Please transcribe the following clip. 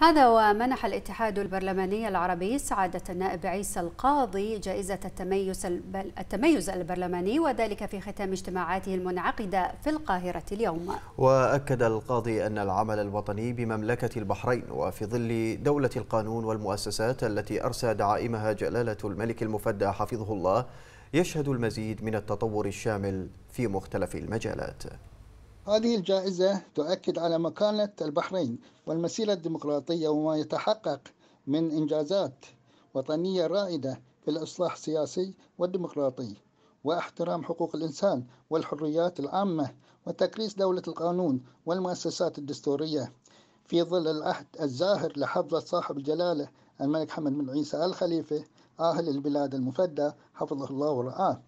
هذا ومنح الاتحاد البرلماني العربي سعادة النائب عيسى القاضي جائزة التميز التميز البرلماني وذلك في ختام اجتماعاته المنعقدة في القاهرة اليوم. وأكد القاضي أن العمل الوطني بمملكة البحرين وفي ظل دولة القانون والمؤسسات التي أرسى دعائمها جلالة الملك المفدى حفظه الله يشهد المزيد من التطور الشامل في مختلف المجالات. هذه الجائزة تؤكد على مكانة البحرين والمسيرة الديمقراطية وما يتحقق من إنجازات وطنية رائدة في الإصلاح السياسي والديمقراطي واحترام حقوق الإنسان والحريات العامة وتكريس دولة القانون والمؤسسات الدستورية في ظل العهد الزاهر لحفظة صاحب الجلالة الملك حمد بن عيسى الخليفة آهل البلاد المفدى حفظه الله ورعاه